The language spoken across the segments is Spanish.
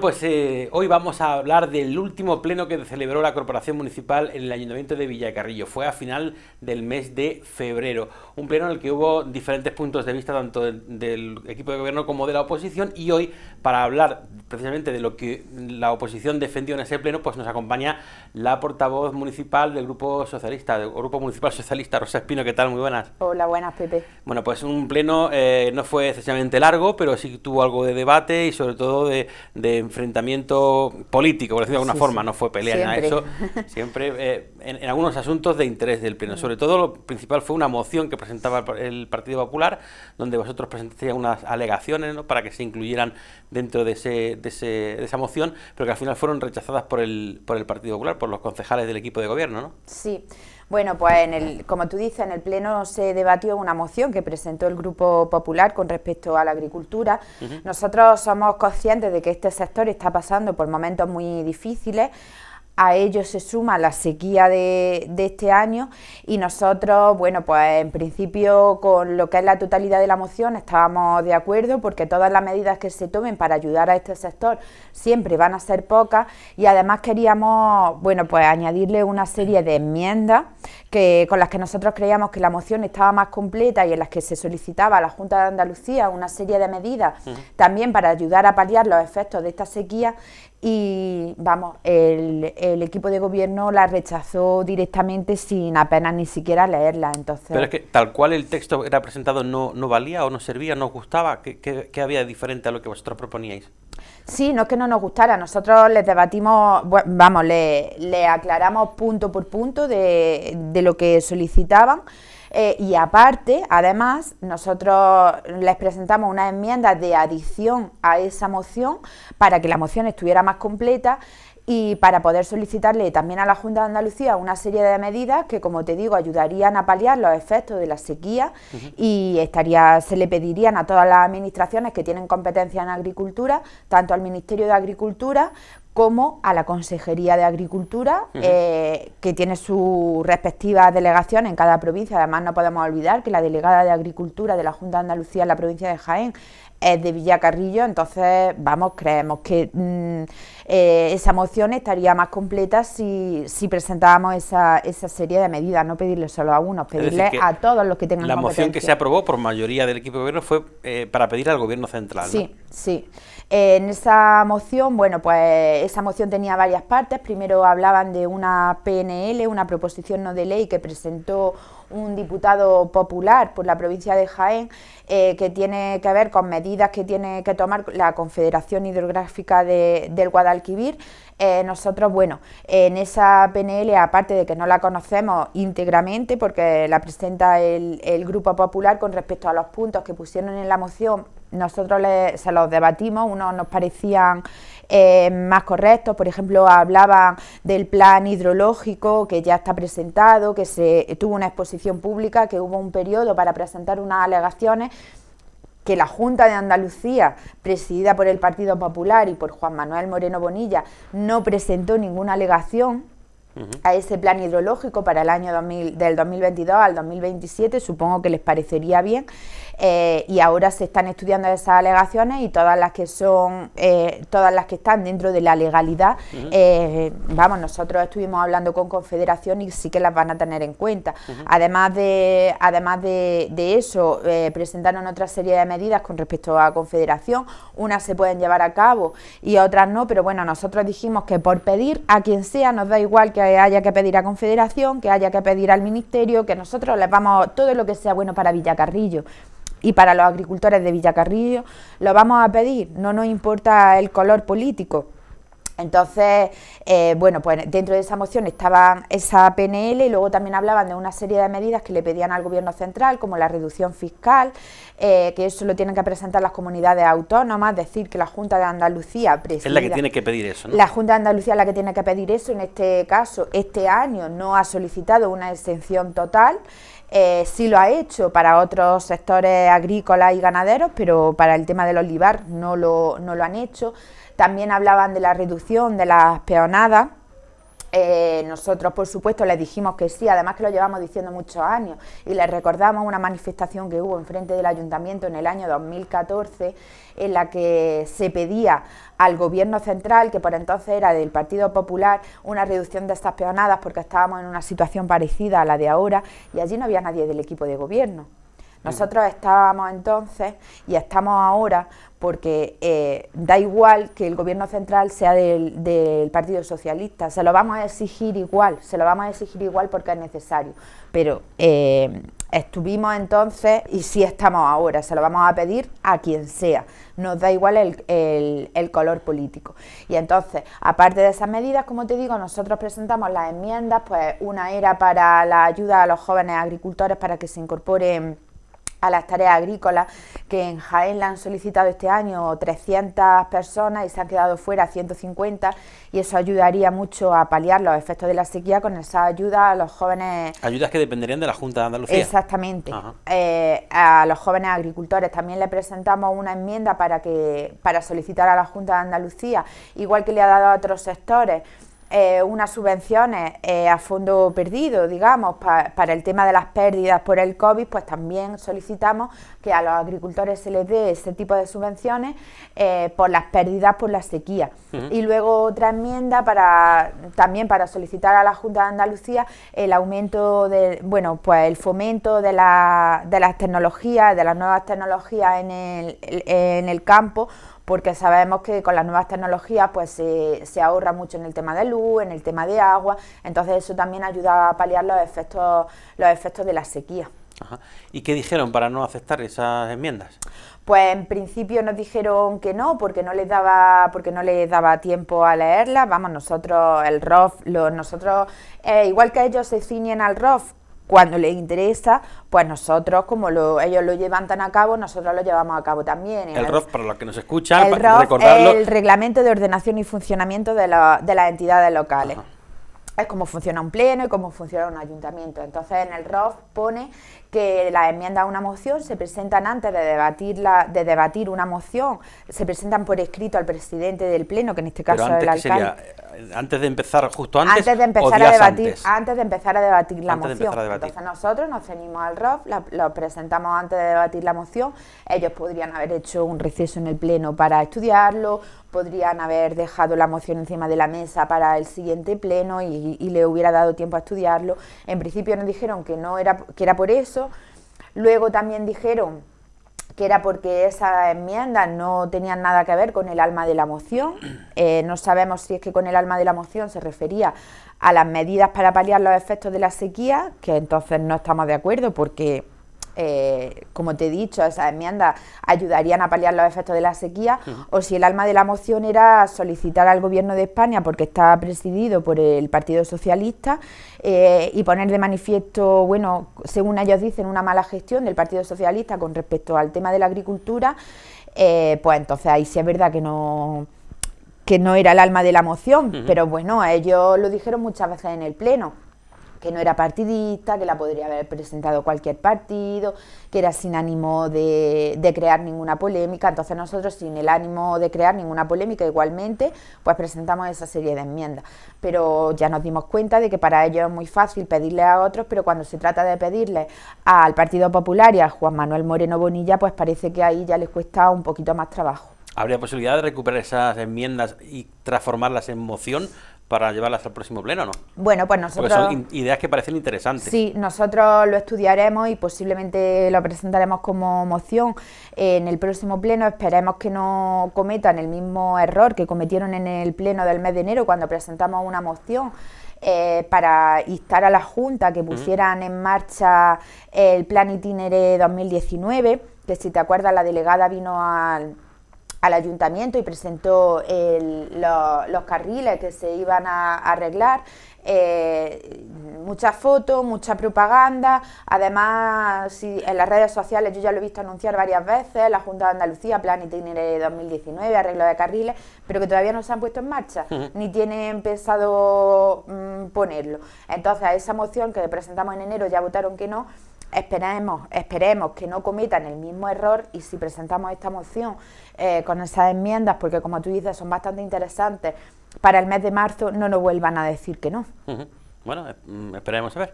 pues eh, hoy vamos a hablar del último pleno que celebró la Corporación Municipal en el Ayuntamiento de Villacarrillo. Fue a final del mes de febrero. Un pleno en el que hubo diferentes puntos de vista tanto del, equipo de gobierno como de la oposición. Y hoy, para hablar precisamente de lo que la oposición defendió en ese pleno, pues nos acompaña la portavoz municipal del Grupo Socialista, del Grupo Municipal Socialista, Rosa Espino. ¿Qué tal? Muy buenas. Hola, buenas, Pepe. Bueno, pues un pleno eh, no fue excesivamente largo, pero sí tuvo algo de debate y sobre todo de enfrentamiento político, por decirlo de alguna forma, no fue pelea eso, siempre eh, en, algunos asuntos de interés del Pleno. Sobre todo lo principal fue una moción que presentaba el Partido Popular, donde vosotros presentasteis unas alegaciones para que se incluyeran dentro de, de, ese, de, esa moción, pero que al final fueron rechazadas por el, por el Partido Popular, por los concejales del equipo de gobierno, ¿no? Sí. Bueno, pues el, como tú dices, en el Pleno se debatió una moción que presentó el Grupo Popular con respecto a la agricultura. Nosotros somos conscientes de que este sector está pasando por momentos muy difíciles a ello se suma la sequía de, este año y nosotros, bueno, pues en principio con lo que es la totalidad de la moción estábamos de acuerdo porque todas las medidas que se tomen para ayudar a este sector siempre van a ser pocas y además queríamos, bueno, pues añadirle una serie de enmiendas que, con las que nosotros creíamos que la moción estaba más completa y en las que se solicitaba a la Junta de Andalucía una serie de medidas también para ayudar a paliar los efectos de esta sequía y vamos, el, equipo de gobierno la rechazó directamente sin apenas ni siquiera leerla. Entonces, Pero es que tal cual el texto era presentado no, no valía o no servía, no gustaba, ¿Qué, ¿Qué, había de diferente a lo que vosotros proponíais? Sí, no es que no nos gustara, nosotros les debatimos, vamos, le, le, aclaramos punto por punto de, de lo que solicitaban. Eh, y aparte, además, nosotros les presentamos una enmienda de adición a esa moción para que la moción estuviera más completa y para poder solicitarle también a la Junta de Andalucía una serie de medidas que, como te digo, ayudarían a paliar los efectos de la sequía y estaría, se le pedirían a todas las administraciones que tienen competencia en agricultura, tanto al Ministerio de Agricultura como a la Consejería de Agricultura, eh, que tiene su respectiva delegación en cada provincia. Además, no podemos olvidar que la delegada de Agricultura de la Junta de Andalucía en la provincia de Jaén es de Villacarrillo, entonces, vamos, creemos que mm, eh, esa moción estaría más completa si, si presentábamos esa, serie de medidas, no pedirle solo a uno, pedirle a todos los que tengan La moción que se aprobó por mayoría del equipo de gobierno fue eh, para pedir al gobierno central. Sí, sí. En esa moción, bueno, pues esa moción tenía varias partes. Primero hablaban de una PNL, una proposición no de ley que presentó un diputado popular por la provincia de Jaén, eh, que tiene que ver con medidas que tiene que tomar la Confederación Hidrográfica del Guadalquivir eh, nosotros, bueno, en esa PNL, aparte de que no la conocemos íntegramente, porque la presenta el, Grupo Popular con respecto a los puntos que pusieron en la moción, nosotros se los debatimos, unos nos parecían eh, más correctos, por ejemplo, hablaban del plan hidrológico que ya está presentado, que se tuvo una exposición pública, que hubo un periodo para presentar unas alegaciones que la Junta de Andalucía, presidida por el Partido Popular y por Juan Manuel Moreno Bonilla, no presentó ninguna alegación a ese plan hidrológico para el año del 2022 al 2027, supongo que les parecería bien, eh, y ahora se están estudiando esas alegaciones y todas las que son, eh, todas las que están dentro de la legalidad, eh, vamos, nosotros estuvimos hablando con Confederación y sí que las van a tener en cuenta. Además de, además de, de eso, presentaron otra serie de medidas con respecto a Confederación, unas se pueden llevar a cabo y otras no, pero bueno, nosotros dijimos que por pedir a quien sea, nos da igual que haya que pedir a Confederación, que haya que pedir al Ministerio, que nosotros les vamos todo lo que sea bueno para Villacarrillo, y para los agricultores de Villacarrillo lo vamos a pedir, no nos importa el color político. Entonces, eh, bueno, pues dentro de esa moción estaba esa PNL y luego también hablaban de una serie de medidas que le pedían al gobierno central, como la reducción fiscal, eh, que eso lo tienen que presentar las comunidades autónomas, decir que la Junta de Andalucía... es la que tiene que pedir eso, ¿no? La Junta de Andalucía es la que tiene que pedir eso, en este caso, este año no ha solicitado una exención total, eh, sí lo ha hecho para otros sectores agrícolas y ganaderos, pero para el tema del olivar no lo, no lo han hecho. También hablaban de la reducción de las peonadas eh, nosotros, por supuesto, les dijimos que sí, además que lo llevamos diciendo muchos años, y les recordamos una manifestación que hubo enfrente del ayuntamiento en el año 2014, en la que se pedía al gobierno central, que por entonces era del Partido Popular, una reducción de estas peonadas, porque estábamos en una situación parecida a la de ahora, y allí no había nadie del equipo de gobierno. Nosotros estábamos entonces y estamos ahora porque eh, da igual que el gobierno central sea del, Partido Socialista, se lo vamos a exigir igual, se lo vamos a exigir igual porque es necesario, pero eh, estuvimos entonces y sí estamos ahora, se lo vamos a pedir a quien sea, nos da igual el, el color político. Y entonces, aparte de esas medidas, como te digo, nosotros presentamos las enmiendas, pues una era para la ayuda a los jóvenes agricultores para que se incorporen a las tareas agrícolas, que en Jaén la han solicitado este año 300 personas y se han quedado fuera 150 y eso ayudaría mucho a paliar los efectos de la sequía con esa ayuda a los jóvenes... Ayudas que dependerían de la Junta de Andalucía. Exactamente. Eh, a los jóvenes agricultores también le presentamos una enmienda para, que, para solicitar a la Junta de Andalucía, igual que le ha dado a otros sectores, eh, unas subvenciones eh, a fondo perdido, digamos, para el tema de las pérdidas por el COVID, pues también solicitamos que a los agricultores se les dé ese tipo de subvenciones eh, por las pérdidas por la sequía. Y luego otra enmienda para también para solicitar a la Junta de Andalucía el aumento de, bueno, pues el fomento de, la, de las tecnologías, de las nuevas tecnologías en el, en el campo porque sabemos que con las nuevas tecnologías pues se, ahorra mucho en el tema de luz, en el tema de agua, entonces eso también ayuda a paliar los efectos, los efectos de la sequía. ¿Y qué dijeron para no aceptar esas enmiendas? Pues en principio nos dijeron que no, porque no les daba, porque no les daba tiempo a leerlas. Vamos, nosotros, el ROF, nosotros, eh, igual que ellos se ciñen al ROF cuando les interesa, pues nosotros, como ellos lo llevan tan a cabo, nosotros lo llevamos a cabo también. El, ¿eh? ROF, para los que nos escuchan, el para El Reglamento de Ordenación y Funcionamiento de, la, de las Entidades Locales. Es cómo funciona un pleno y cómo funciona un ayuntamiento. Entonces, en el ROF pone que las enmienda a una moción se presentan antes de debatir, de debatir una moción, se presentan por escrito al presidente del Pleno, que en este caso es el alcalde. antes de empezar, justo antes, antes de empezar a debatir, antes. de empezar a debatir la moción. Entonces nosotros nos ceñimos al ROF, lo presentamos antes de debatir la moción, ellos podrían haber hecho un receso en el Pleno para estudiarlo, podrían haber dejado la moción encima de la mesa para el siguiente Pleno y, y le hubiera dado tiempo a estudiarlo. En principio nos dijeron que no era, que era por eso, Luego también dijeron que era porque esa enmienda no tenían nada que ver con el alma de la moción. Eh, no sabemos si es que con el alma de la moción se refería a las medidas para paliar los efectos de la sequía, que entonces no estamos de acuerdo porque eh, como te he dicho, esas enmiendas ayudarían a paliar los efectos de la sequía, o si el alma de la moción era solicitar al gobierno de España, porque está presidido por el Partido Socialista, eh, y poner de manifiesto, bueno, según ellos dicen, una mala gestión del Partido Socialista con respecto al tema de la agricultura, eh, pues entonces ahí sí es verdad que no que no era el alma de la moción, pero bueno, ellos lo dijeron muchas veces en el Pleno que no era partidista, que la podría haber presentado cualquier partido, que era sin ánimo de, crear ninguna polémica. Entonces nosotros sin el ánimo de crear ninguna polémica igualmente, pues presentamos esa serie de enmiendas. Pero ya nos dimos cuenta de que para ellos es muy fácil pedirle a otros, pero cuando se trata de pedirle al Partido Popular y a Juan Manuel Moreno Bonilla, pues parece que ahí ya les cuesta un poquito más trabajo. ¿Habría posibilidad de recuperar esas enmiendas y transformarlas en moción? para llevarlas al próximo pleno, ¿no? Bueno, pues nosotros... Porque son ideas que parecen interesantes. Sí, nosotros lo estudiaremos y posiblemente lo presentaremos como moción en el próximo pleno. Esperemos que no cometan el mismo error que cometieron en el pleno del mes de enero cuando presentamos una moción. Eh, para instar a la Junta que pusieran en marcha el plan itinere 2019, que si te acuerdas la delegada vino al, al ayuntamiento y presentó el, los carriles que se iban a, arreglar. Eh, muchas fotos, mucha propaganda, además en las redes sociales yo ya lo he visto anunciar varias veces, la Junta de Andalucía, Plan Itinerario 2019, arreglo de carriles, pero que todavía no se han puesto en marcha, ni tienen pensado mm, ponerlo. Entonces, a esa moción que presentamos en enero ya votaron que no, Esperemos, esperemos que no cometan el mismo error y si presentamos esta moción eh, con esas enmiendas, porque como tú dices son bastante interesantes, para el mes de marzo no nos vuelvan a decir que no. Bueno, eh, mm, esperemos a ver.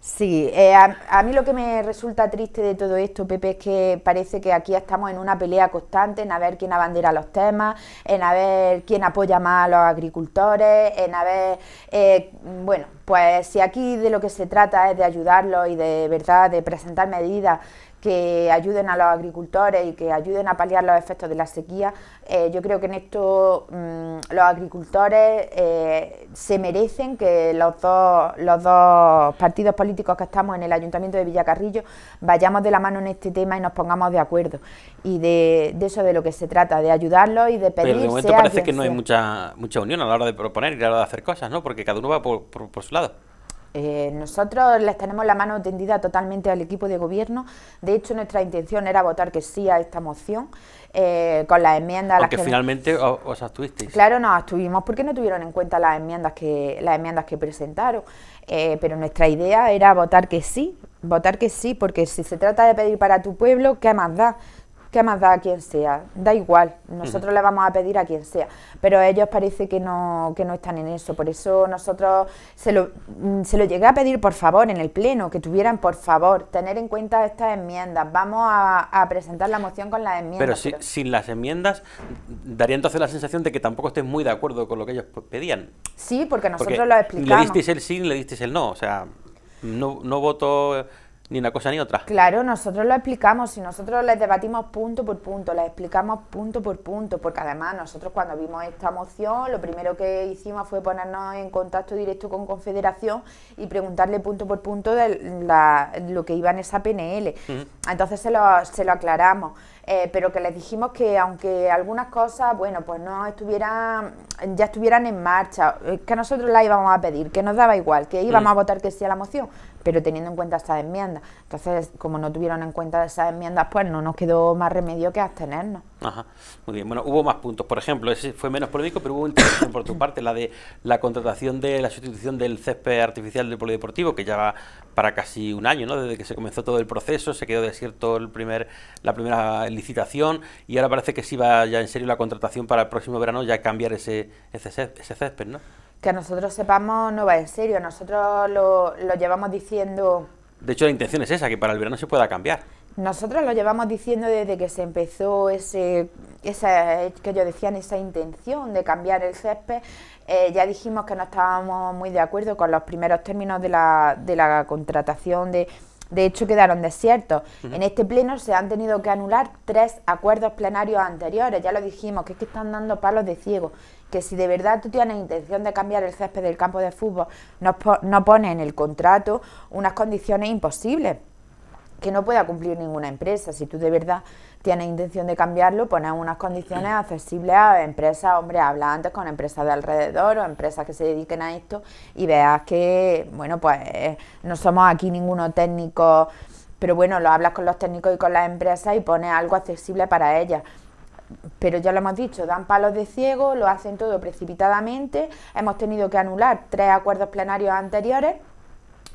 Sí, eh, a, mí lo que me resulta triste de todo esto, Pepe, es que parece que aquí estamos en una pelea constante, en a ver quién abandera los temas, en a ver quién apoya más a los agricultores, en a ver, eh, bueno, pues si aquí de lo que se trata es de ayudarlos y de verdad de presentar medidas que ayuden a los agricultores y que ayuden a paliar los efectos de la sequía. Eh, yo creo que en esto mm, los agricultores eh, se merecen que los dos, los dos partidos políticos que estamos en el Ayuntamiento de Villacarrillo vayamos de la mano en este tema y nos pongamos de acuerdo. Y de, eso de lo que se trata, de ayudarlos y de pedir... Pero de momento parece que no hay mucha, mucha unión a la hora de proponer y a la hora de hacer cosas, ¿no? Porque cada uno va por, por su lado. Eh, nosotros les tenemos la mano tendida totalmente al equipo de gobierno. De hecho, nuestra intención era votar que sí a esta moción eh, con las enmiendas. Porque que finalmente os, abstuvisteis. Claro, nos abstuvimos porque no tuvieron en cuenta las enmiendas que las enmiendas que presentaron. Eh, pero nuestra idea era votar que sí, votar que sí, porque si se trata de pedir para tu pueblo, ¿qué más da? ¿Qué más da a quien sea? Da igual, nosotros le vamos a pedir a quien sea, pero ellos parece que no, que no están en eso, por eso nosotros se lo, mm, se lo llegué a pedir, por favor, en el Pleno, que tuvieran, por favor, tener en cuenta estas enmiendas, vamos a, presentar la moción con las enmiendas. Pero, sin las enmiendas, daría entonces la sensación de que tampoco estés muy de acuerdo con lo que ellos pedían. Sí, porque nosotros lo explicamos. Le disteis el sí, le disteis el no, o sea, no, no voto ni una cosa ni otra. Claro, nosotros lo explicamos y nosotros les debatimos punto por punto, les explicamos punto por punto, porque además nosotros cuando vimos esta moción, lo primero que hicimos fue ponernos en contacto directo con Confederación y preguntarle punto por punto de lo que iba en esa PNL. Entonces se lo, se lo aclaramos. Eh, pero que les dijimos que aunque algunas cosas, bueno, pues no estuvieran, ya estuvieran en marcha, eh, que nosotros las íbamos a pedir, que nos daba igual, que íbamos a mm. votar que sí a la moción, pero teniendo en cuenta esas enmiendas. Entonces, como no tuvieron en cuenta esas enmiendas, pues no nos quedó más remedio que abstenernos. Ajá, muy bien. Bueno, hubo más puntos. Por ejemplo, ese fue menos polémico, pero hubo intervención por tu parte, la de la contratación de la sustitución del césped artificial del polideportivo, que ya va para casi un año, ¿no? Desde que se comenzó todo el proceso, se quedó desierto el primer, la primera licitación y ahora parece que sí va ya en serio la contratación para el próximo verano ya cambiar ese, ese, césped, ¿no? Que a nosotros sepamos no va en serio, nosotros lo, lo llevamos diciendo... De hecho, la intención es esa, que para el verano se pueda cambiar. Nosotros lo llevamos diciendo desde que se empezó ese, esa, que ellos decían, esa intención de cambiar el césped. Eh, ya dijimos que no estábamos muy de acuerdo con los primeros términos de la, contratación de, hecho, quedaron desiertos. En este pleno se han tenido que anular tres acuerdos plenarios anteriores. Ya lo dijimos, que es que están dando palos de ciego. Que si de verdad tú tienes intención de cambiar el césped del campo de fútbol, no, no pones en el contrato unas condiciones imposibles que no pueda cumplir ninguna empresa. Si tú de verdad tienes intención de cambiarlo, poner unas condiciones accesibles a empresas, hombre, habla antes con empresas de alrededor o empresas que se dediquen a esto y veas que, bueno, pues no somos aquí ninguno técnico, pero bueno, lo hablas con los técnicos y con las empresas y pones algo accesible para ellas pero ya lo hemos dicho, dan palos de ciego, lo hacen todo precipitadamente, hemos tenido que anular tres acuerdos plenarios anteriores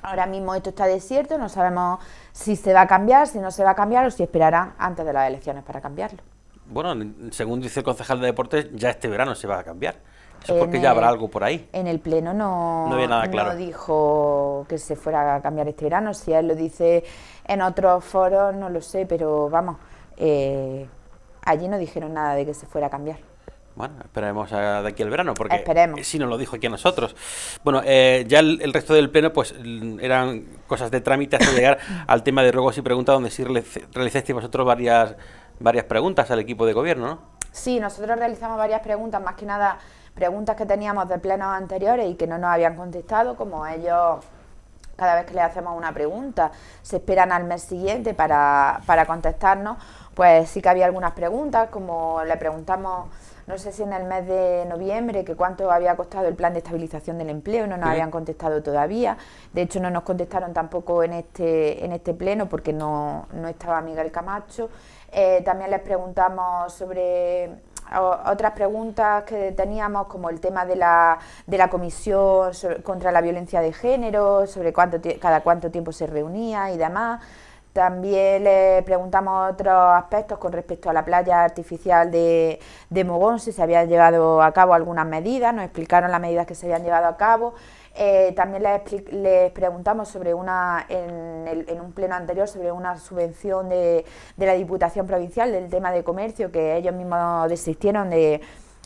Ahora mismo esto está desierto, no sabemos si se va a cambiar, si no se va a cambiar o si esperará antes de las elecciones para cambiarlo. Bueno, según dice el concejal de deportes, ya este verano se va a cambiar. Eso porque ya habrá algo por ahí. En el Pleno no, dijo que se fuera a cambiar este verano. Si él lo dice en otros foros, no lo sé, pero vamos, eh, allí no dijeron nada de que se fuera a cambiar. Bueno, esperaremos de aquí el verano, porque si nos lo dijo aquí a nosotros. Bueno, eh, ya el, resto del pleno, pues eran cosas de trámite hasta llegar al tema de ruegos y preguntas, donde sí realizasteis vosotros varias, varias preguntas al equipo de gobierno, ¿no? Sí, nosotros realizamos varias preguntas, más que nada preguntas que teníamos de plenos anteriores y que no nos habían contestado, como ellos cada vez que le hacemos una pregunta, se esperan al mes siguiente para, para contestarnos, pues sí que había algunas preguntas, como le preguntamos no sé si en el mes de noviembre, que cuánto había costado el plan de estabilización del empleo, no nos habían contestado todavía. De hecho, no nos contestaron tampoco en este, en este pleno porque no, no estaba Miguel Camacho. Eh, también les preguntamos sobre otras preguntas que teníamos, como el tema de la, de la comisión contra la violencia de género, sobre cuánto cada cuánto tiempo se reunía y demás. También le preguntamos otros aspectos con respecto a la playa artificial de, de, Mogón, si se habían llevado a cabo algunas medidas, nos explicaron las medidas que se habían llevado a cabo. Eh, también les, preguntamos sobre una, en, el, en, un pleno anterior sobre una subvención de, de la Diputación Provincial del tema de comercio que ellos mismos desistieron de,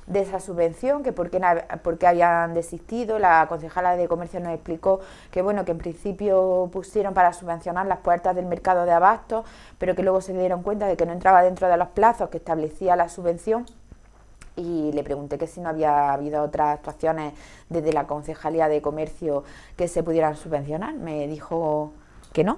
de esa subvención, que por qué, habían desistido. La concejala de comercio nos explicó que bueno, que en principio pusieron para subvencionar las puertas del mercado de abastos, pero que luego se dieron cuenta de que no entraba dentro de los plazos que establecía la subvención y le pregunté que si no había habido otras actuaciones desde la Concejalía de Comercio que se pudieran subvencionar. Me dijo que no,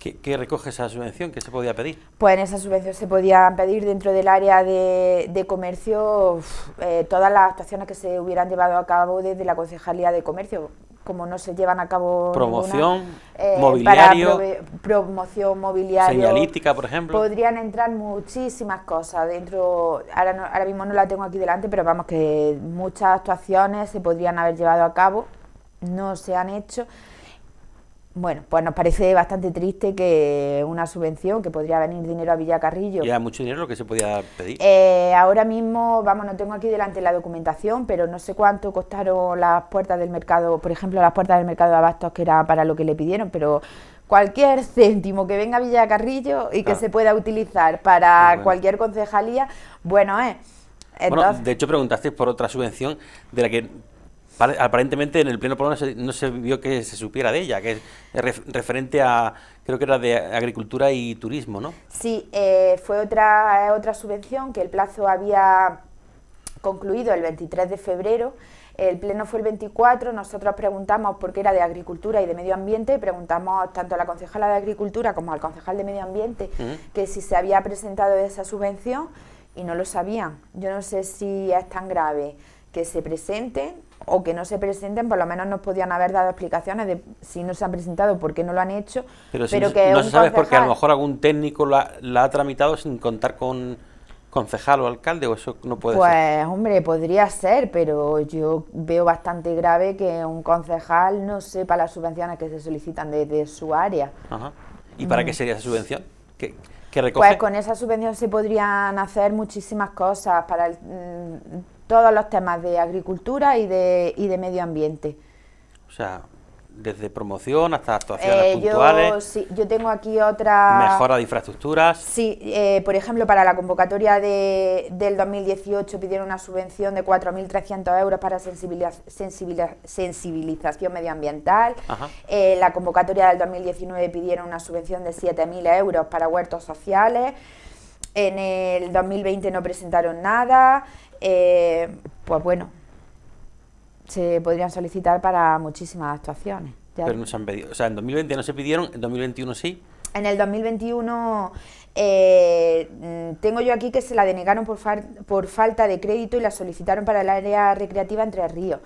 ¿Qué, recoge esa subvención? ¿Qué se podía pedir? Pues en esa subvención se podían pedir dentro del área de, comercio eh, todas las actuaciones que se hubieran llevado a cabo desde la Concejalía de Comercio, como no se llevan a cabo promoción ninguna, eh, mobiliario promoción mobiliario señalítica por ejemplo podrían entrar muchísimas cosas dentro ahora ahora mismo no la tengo aquí delante pero vamos que muchas actuaciones se podrían haber llevado a cabo no se han hecho bueno, pues nos parece bastante triste que una subvención que podría venir dinero a Villacarrillo. Y era mucho dinero lo que se podía pedir. Eh, ahora mismo, vamos, no tengo aquí delante la documentación, pero no sé cuánto costaron las puertas del mercado, por ejemplo, las puertas del mercado de abastos que era para lo que le pidieron, pero cualquier céntimo que venga a Villacarrillo y que se pueda utilizar para pues cualquier concejalía, bueno, es... Eh. bueno, de hecho preguntasteis por otra subvención de la que aparentemente en el pleno no se, vio que se supiera de ella, que es referente a, creo que era de agricultura y turismo, ¿no? Sí, eh, fue otra, otra subvención que el plazo había concluido el 23 de febrero. El pleno fue el 24, nosotros preguntamos, por qué era de Agricultura y de Medio Ambiente, preguntamos tanto a la concejala de Agricultura como al concejal de Medio Ambiente que si se había presentado esa subvención y no lo sabían. Yo no sé si es tan grave que se presenten o que no se presenten, por lo menos nos podían haber dado explicaciones de si no se han presentado, por qué no lo han hecho. Pero, no, que no se porque a lo mejor algún técnico la, ha tramitado sin contar con concejal o alcalde o eso no puede ser? Pues hombre, podría ser, pero yo veo bastante grave que un concejal no sepa las subvenciones que se solicitan desde de su área. ¿Y para qué mm. sería esa subvención? ¿Qué, pues recoge? Pues con esa subvención se podrían hacer muchísimas cosas para el, mm, todos los temas de agricultura y de, y de medio ambiente. O sea, desde promoción hasta actuaciones eh, puntuales. Yo, tengo aquí otra... Mejora de infraestructuras. Sí, eh, por ejemplo, para la convocatoria de, del 2018 pidieron una subvención de 4.300 euros para sensibilización medioambiental. Eh, la convocatoria del 2019 pidieron una subvención de 7.000 euros para huertos sociales en el 2020 no presentaron nada, eh, pues bueno, se podrían solicitar para muchísimas actuaciones. Pero no se han pedido, o sea, en 2020 no se pidieron, en 2021 sí. En el 2021 eh, tengo yo aquí que se la denegaron por, por falta de crédito y la solicitaron para el área recreativa Entre Ríos.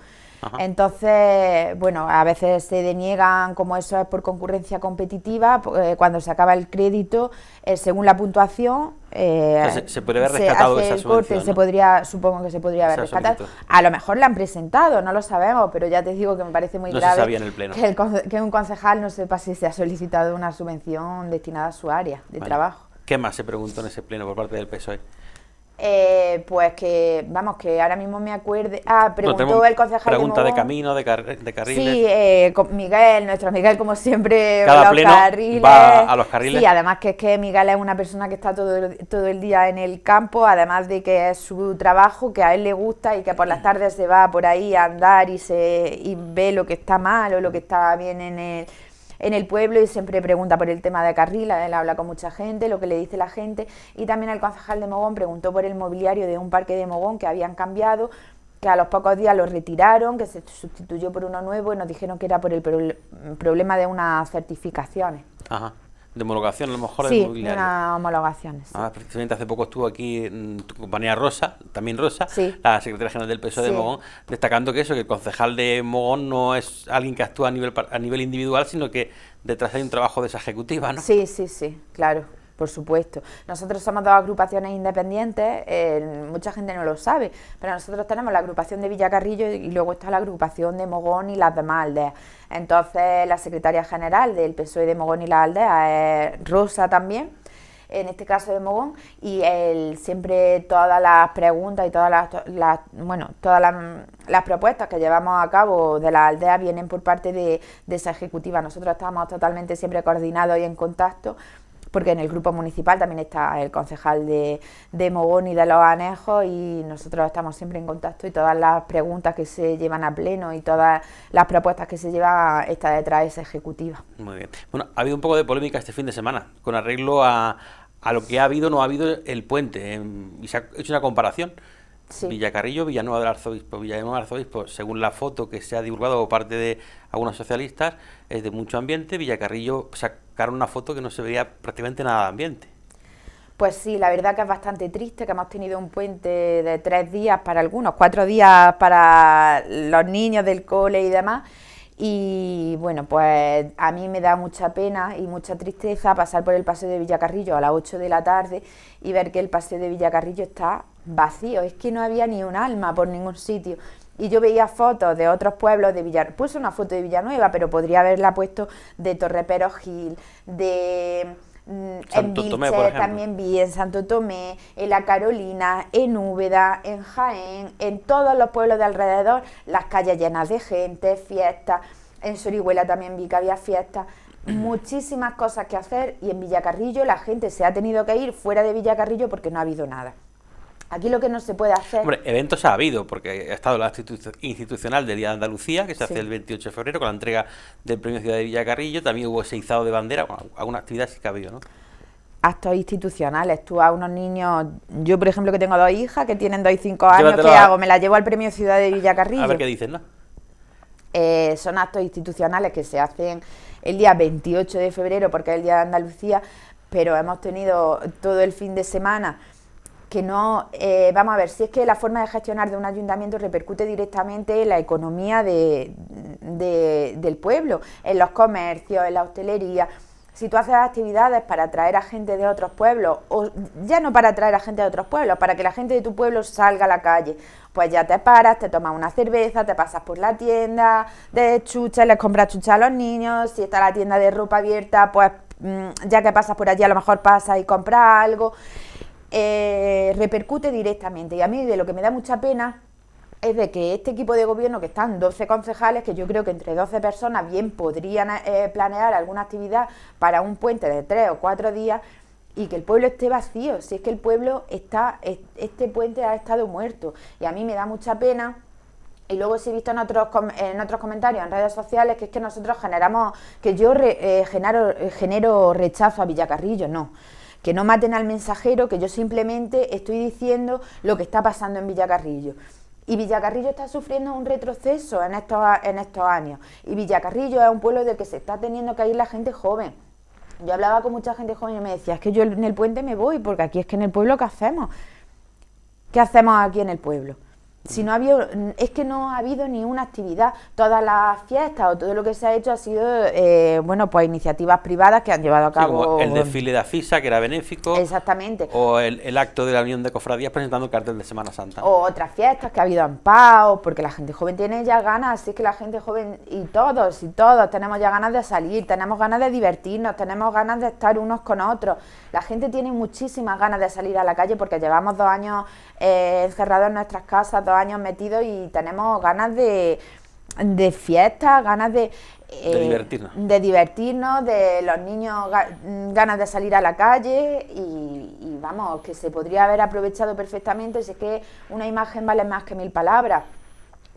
Entonces, bueno, a veces se deniegan, como eso es por concurrencia competitiva, eh, cuando se acaba el crédito, eh, según la puntuación... Eh, se, puede haber rescatado esa subvención, podría, supongo que se podría haber rescatado. A lo mejor la han presentado, no lo sabemos, pero ya te digo que me parece muy no grave Que, un concejal no sepa si se ha solicitado una subvención destinada a su área de trabajo. ¿Qué más se preguntó en ese pleno por parte del PSOE? Eh, pues que, vamos, que ahora mismo me acuerde. Ah, preguntó el concejal. Pregunta de, camino, de, carriles. Sí, eh, con Miguel, nuestro Miguel, como siempre, Va a los carriles. Sí, además que es que Miguel es una persona que está todo, todo el día en el campo, además de que es su trabajo, que a él le gusta y que por las tardes se va por ahí a andar y, se, y ve lo que está mal o lo que está bien en el en el pueblo y siempre pregunta por el tema de Carril, él habla con mucha gente, lo que le dice la gente. Y también el concejal de Mogón preguntó por el mobiliario de un parque de Mogón que habían cambiado, que a los pocos días lo retiraron, que se sustituyó por uno nuevo y nos dijeron que era por el problema de unas certificaciones. Ajá. De homologación, a lo mejor, sí, de una homologación. Ah, precisamente hace poco estuvo aquí mm, tu compañera Rosa, también Rosa, la secretaria general del PSOE de Mogón, destacando que eso, que el concejal de Mogón no es alguien que actúa a nivel, a nivel individual, sino que detrás hay un trabajo de esa ejecutiva, ¿no? Sí, sí, sí, claro por supuesto. Nosotros somos dos agrupaciones independientes, eh, mucha gente no lo sabe, pero nosotros tenemos la agrupación de Villacarrillo y luego está la agrupación de Mogón y las demás aldeas. Entonces, la secretaria general del PSOE de Mogón y la aldea es Rosa también en este caso de Mogón, y él siempre todas las preguntas y todas las, bueno, todas las, propuestas que llevamos a cabo de la aldea vienen por parte de, de esa ejecutiva. Nosotros estamos totalmente siempre coordinados y en contacto porque en el grupo municipal también está el concejal de, Mogón y de los Anejos y nosotros estamos siempre en contacto y todas las preguntas que se llevan a pleno y todas las propuestas que se llevan está detrás esa ejecutiva. Muy bien. Bueno, ha habido un poco de polémica este fin de semana con arreglo a, a lo que ha habido no ha habido el puente y se ha hecho una comparación. Villacarrillo, Villanueva del Arzobispo. Villanueva del Arzobispo, según la foto que se ha divulgado por parte de algunos socialistas, es de mucho ambiente. Villacarrillo, se una foto que no se veía prácticamente nada de ambiente. Pues sí, la verdad que es bastante triste que hemos tenido un puente de tres días para algunos, cuatro días para los niños del cole y demás. Y bueno, pues a mí me da mucha pena y mucha tristeza pasar por el paseo de Villacarrillo a las 8 de la tarde y ver que el paseo de Villacarrillo está vacío. Es que no había ni un alma por ningún sitio y yo veía fotos de otros pueblos de Villanueva, puse una foto de Villanueva, pero podría haberla puesto de Torrepero Gil, de... Mm, en Tomé, también vi en Santo Tomé, en La Carolina, en Úbeda, en Jaén, en todos los pueblos de alrededor, las calles llenas de gente, fiestas, en Sorihuela también vi que había fiestas, muchísimas cosas que hacer y en Villacarrillo la gente se ha tenido que ir fuera de Villacarrillo porque no ha habido nada. Aquí lo que no se puede hacer. Hombre, eventos ha habido, porque ha estado la actitud institucional del Día de Andalucía, que se hace el 28 de febrero, con la entrega del premio Ciudad de Villacarrillo. También hubo ese izado de bandera, alguna actividad sí que ha habido, ¿no? actos institucionales. Tú a unos niños, yo por ejemplo que tengo dos hijas que tienen dos y cinco años, ¿qué hago? Me las llevo al premio Ciudad de Villacarrillo. A ver qué dicen, ¿no? Eh, son actos institucionales que se hacen el día 28 de febrero porque es el Día de Andalucía, pero hemos tenido todo el fin de semana que no, eh, vamos a ver, si es que la forma de gestionar de un ayuntamiento repercute directamente en la economía de, del pueblo, en los comercios, en la hostelería. Si tú haces actividades para atraer a gente de otros pueblos, o ya no para atraer a gente de otros pueblos, para que la gente de tu pueblo salga a la calle, pues ya te paras, te tomas una cerveza, te pasas por la tienda de chucha, les compras chucha a los niños, si está la tienda de ropa abierta, pues mm, ya que pasas por allí a lo mejor pasas y compras algo eh, repercute directamente. Y a mí de lo que me da mucha pena es de que este equipo de gobierno, que están 12 concejales, que yo creo que entre 12 personas bien podrían eh, planear alguna actividad para un puente de 3 o 4 días, y que el pueblo esté vacío, si es que el pueblo está, este puente ha estado muerto. Y a mí me da mucha pena y luego si he visto en otros, en otros comentarios, en redes sociales, que es que nosotros generamos, que yo eh, genero, eh, genero rechazo a Villacarrillo, no que no maten al mensajero, que yo simplemente estoy diciendo lo que está pasando en Villacarrillo. Y Villacarrillo está sufriendo un retroceso en estos, años. Y Villacarrillo es un pueblo del que se está teniendo que ir la gente joven. Yo hablaba con mucha gente joven y me decía, es que yo en el puente me voy, porque aquí es que en el pueblo, ¿qué hacemos? ¿Qué hacemos aquí en el pueblo? Si no había, es que no ha habido ni una actividad. Todas las fiestas o todo lo que se ha hecho ha sido, eh, bueno, pues iniciativas privadas que han llevado a cabo. el desfile de AFISA, que era benéfico. Exactamente. O el, acto de la Unión de Cofradías presentando el cartel de Semana Santa. O otras fiestas que ha habido en Pau, porque la gente joven tiene ya ganas, así que la gente joven y todos, y todos, tenemos ya ganas de salir, tenemos ganas de divertirnos, tenemos ganas de estar unos con otros. La gente tiene muchísimas ganas de salir a la calle porque llevamos dos años eh, encerrados en nuestras casas, años metidos y tenemos ganas de, de fiesta, ganas de... Eh, divertirnos. De los niños ganas de salir a la calle y, y, vamos, que se podría haber aprovechado perfectamente, si es que una imagen vale más que mil palabras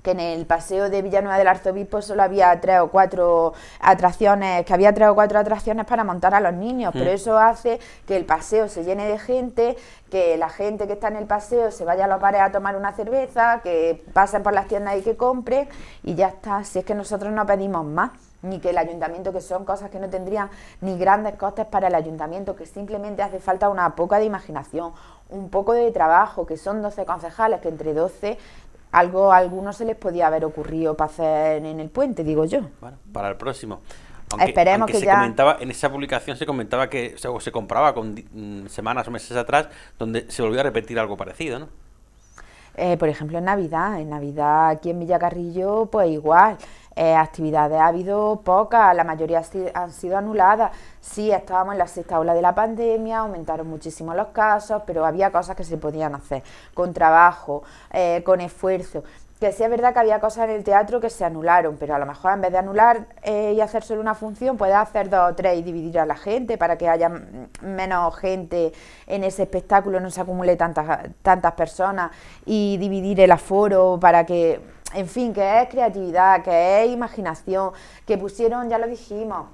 que en el paseo de Villanueva del Arzobispo solo había tres o cuatro atracciones, que había tres o cuatro atracciones para montar a los niños, pero mm. eso hace que el paseo se llene de gente, que la gente que está en el paseo se vaya a los bares a tomar una cerveza, que pasen por las tiendas y que compren y ya está, si es que nosotros no pedimos más ni que el ayuntamiento, que son cosas que no tendrían ni grandes costes para el ayuntamiento, que simplemente hace falta una poca de imaginación, un poco de trabajo, que son 12 concejales, que entre 12 algo algunos se les podía haber ocurrido para hacer en el puente, digo yo. para el próximo. Esperemos que se en esa publicación se comentaba que se compraba con mm, semanas o meses atrás, donde se volvió a repetir algo parecido, ¿no? Eh, por ejemplo, en Navidad, en Navidad aquí en Villacarrillo, pues igual. Eh, actividades ha habido pocas, la mayoría han sido anuladas. Sí, estábamos en la sexta ola de la pandemia, aumentaron muchísimo los casos, pero había cosas que se podían hacer con trabajo, eh, con esfuerzo que sí es verdad que había cosas en el teatro que se anularon, pero a lo mejor en vez de anular eh, y hacer solo una función, puedes hacer dos o tres y dividir a la gente para que haya menos gente en ese espectáculo, no se acumule tantas, tantas personas y dividir el aforo para que en fin, que es creatividad, que es imaginación, que pusieron, ya lo dijimos,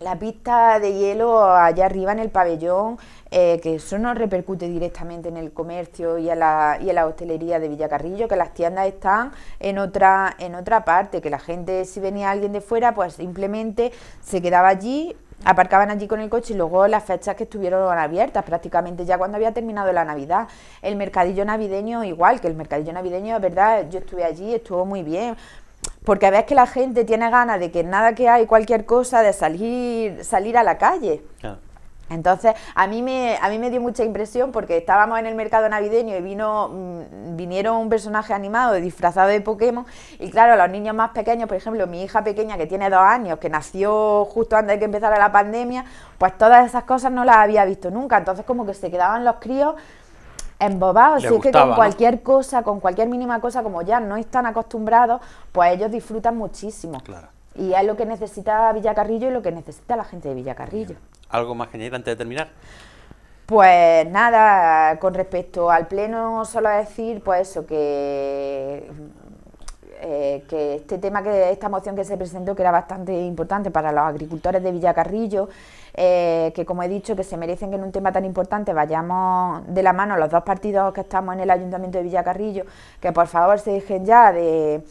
la pista de hielo allá arriba en el pabellón, eh, que eso no repercute directamente en el comercio y, la, y en la hostelería de Villacarrillo, que las tiendas están en otra, en otra parte, que la gente, si venía alguien de fuera, pues simplemente se quedaba allí, aparcaban allí con el coche y luego las fechas que estuvieron abiertas prácticamente ya cuando había terminado la Navidad. El mercadillo navideño igual, que el mercadillo navideño, es verdad, yo estuve allí, estuvo muy bien. Porque a veces que la gente tiene ganas de que nada que hay, cualquier cosa, de salir, salir a la calle. Entonces, a mí, me, a me dio mucha impresión porque estábamos en el mercado navideño y vino, mm, vinieron un personaje animado disfrazado de Pokémon y claro, los niños más pequeños, por ejemplo, mi hija pequeña que tiene dos años, que nació justo antes de que empezara la pandemia, pues todas esas cosas no las había visto nunca. Entonces, como que se quedaban los críos embobados. es que con cualquier cosa, con cualquier mínima cosa, como ya no están acostumbrados, pues ellos disfrutan muchísimo. Claro. Y es lo que necesita Villacarrillo y lo que necesita la gente de Villacarrillo. ¿Algo más que antes de terminar? Pues nada, con respecto al pleno, solo decir, pues eso, que, eh, que este tema, que esta moción que se presentó, que era bastante importante para los agricultores de Villacarrillo, eh, que como he dicho, que se merecen que en un tema tan importante vayamos de la mano los dos partidos que estamos en el Ayuntamiento de Villacarrillo, que por favor se dejen ya de eh,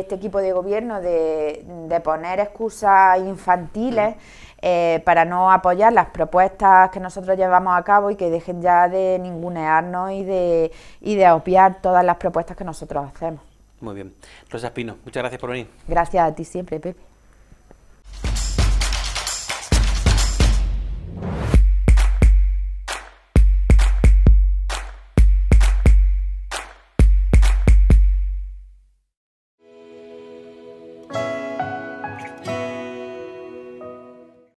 este equipo de gobierno de, poner excusas infantiles. Mm. Eh, para no apoyar las propuestas que nosotros llevamos a cabo y que dejen ya de ningunearnos y de, y de opiar todas las propuestas que nosotros hacemos. Muy bien. Rosa Espino, muchas gracias por venir. Gracias a ti siempre, Pepe.